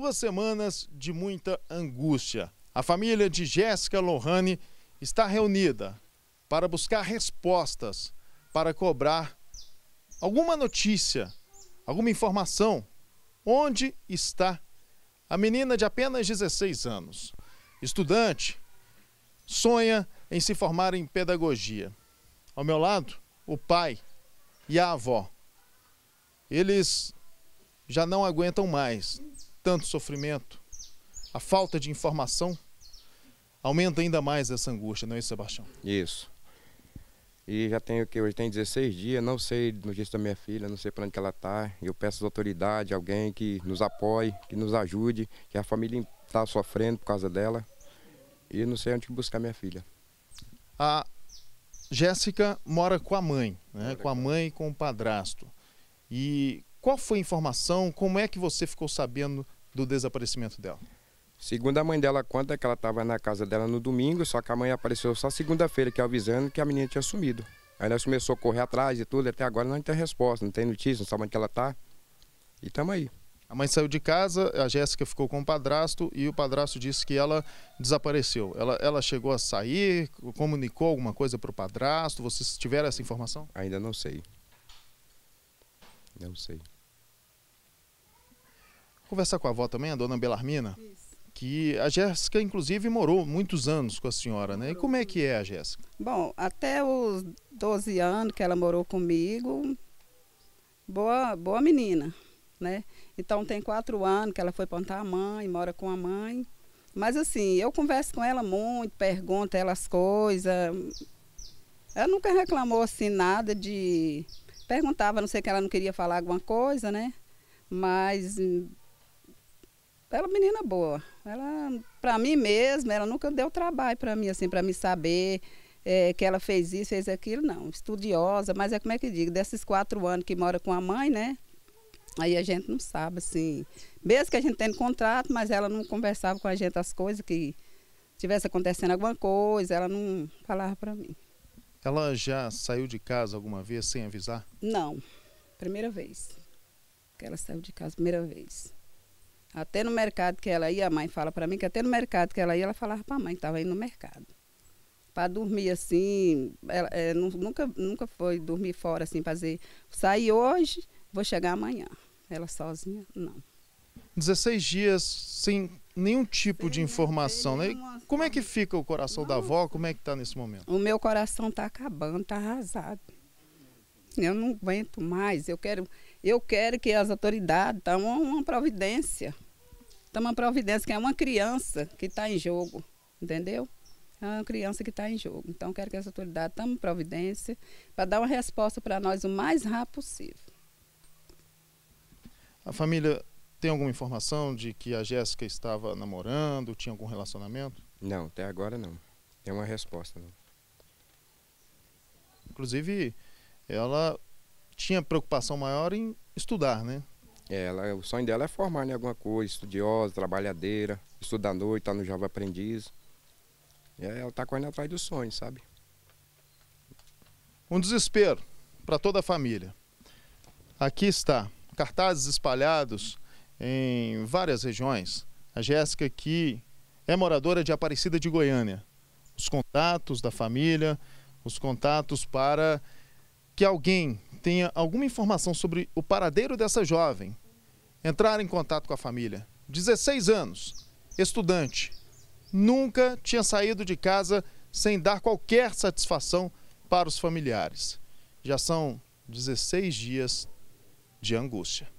duas semanas de muita angústia. A família de Jéssica Lohane está reunida para buscar respostas, para cobrar alguma notícia, alguma informação. Onde está a menina de apenas 16 anos, estudante, sonha em se formar em pedagogia. Ao meu lado, o pai e a avó. Eles já não aguentam mais tanto sofrimento, a falta de informação, aumenta ainda mais essa angústia, não é isso, Sebastião? Isso. E já tenho que hoje tem 16 dias, não sei no notícia da minha filha, não sei para onde ela está. Eu peço às autoridades, alguém que nos apoie, que nos ajude, que a família está sofrendo por causa dela. E não sei onde buscar minha filha. A Jéssica mora com a mãe, né? com a mãe e com o padrasto. E qual foi a informação? Como é que você ficou sabendo do desaparecimento dela. Segundo a mãe dela conta que ela estava na casa dela no domingo, só que a mãe apareceu só segunda-feira, que avisando que a menina tinha sumido. Aí nós começamos a correr atrás e tudo, até agora não tem resposta, não tem notícia, não sabe onde ela está. E estamos aí. A mãe saiu de casa, a Jéssica ficou com o padrasto e o padrasto disse que ela desapareceu. Ela, ela chegou a sair, comunicou alguma coisa para o padrasto? Vocês tiveram essa informação? Ainda não sei. Não sei conversar com a avó também, a dona Belarmina, Isso. que a Jéssica, inclusive, morou muitos anos com a senhora, né? E como é que é a Jéssica? Bom, até os 12 anos que ela morou comigo, boa, boa menina, né? Então tem quatro anos que ela foi plantar a mãe, mora com a mãe. Mas assim, eu converso com ela muito, pergunto ela as coisas. Ela nunca reclamou assim nada de. Perguntava, não sei que ela não queria falar alguma coisa, né? Mas hum, ela é menina boa. Ela, para mim mesmo, ela nunca deu trabalho para mim, assim, para me saber é, que ela fez isso, fez aquilo, não. Estudiosa, mas é como é que digo, desses quatro anos que mora com a mãe, né? Aí a gente não sabe, assim. Mesmo que a gente tenha contrato, mas ela não conversava com a gente as coisas que tivesse acontecendo alguma coisa, ela não falava para mim. Ela já saiu de casa alguma vez sem avisar? Não. Primeira vez. Que ela saiu de casa primeira vez. Até no mercado que ela ia, a mãe fala para mim que até no mercado que ela ia, ela falava para a mãe que estava indo no mercado. Para dormir assim, ela, é, nunca, nunca foi dormir fora assim, fazer sair hoje, vou chegar amanhã. Ela sozinha, não. 16 dias sem nenhum tipo sem de informação, né? Como é que fica o coração não. da avó? Como é que está nesse momento? O meu coração está acabando, está arrasado. Eu não aguento mais, eu quero, eu quero que as autoridades tomem tá uma providência toma então, providência, que é uma criança que está em jogo, entendeu? É uma criança que está em jogo. Então, quero que as autoridades tomem providência para dar uma resposta para nós o mais rápido possível. A família tem alguma informação de que a Jéssica estava namorando, tinha algum relacionamento? Não, até agora não. Tem uma resposta, não. Inclusive, ela tinha preocupação maior em estudar, né? É, ela, o sonho dela é formar em né, alguma coisa, estudiosa, trabalhadeira, estuda à noite, tá no Jovem Aprendiz. É, ela tá correndo atrás do sonho, sabe? Um desespero para toda a família. Aqui está, cartazes espalhados em várias regiões. A Jéssica que é moradora de Aparecida de Goiânia. Os contatos da família, os contatos para que alguém tenha alguma informação sobre o paradeiro dessa jovem, entrar em contato com a família. 16 anos, estudante, nunca tinha saído de casa sem dar qualquer satisfação para os familiares. Já são 16 dias de angústia.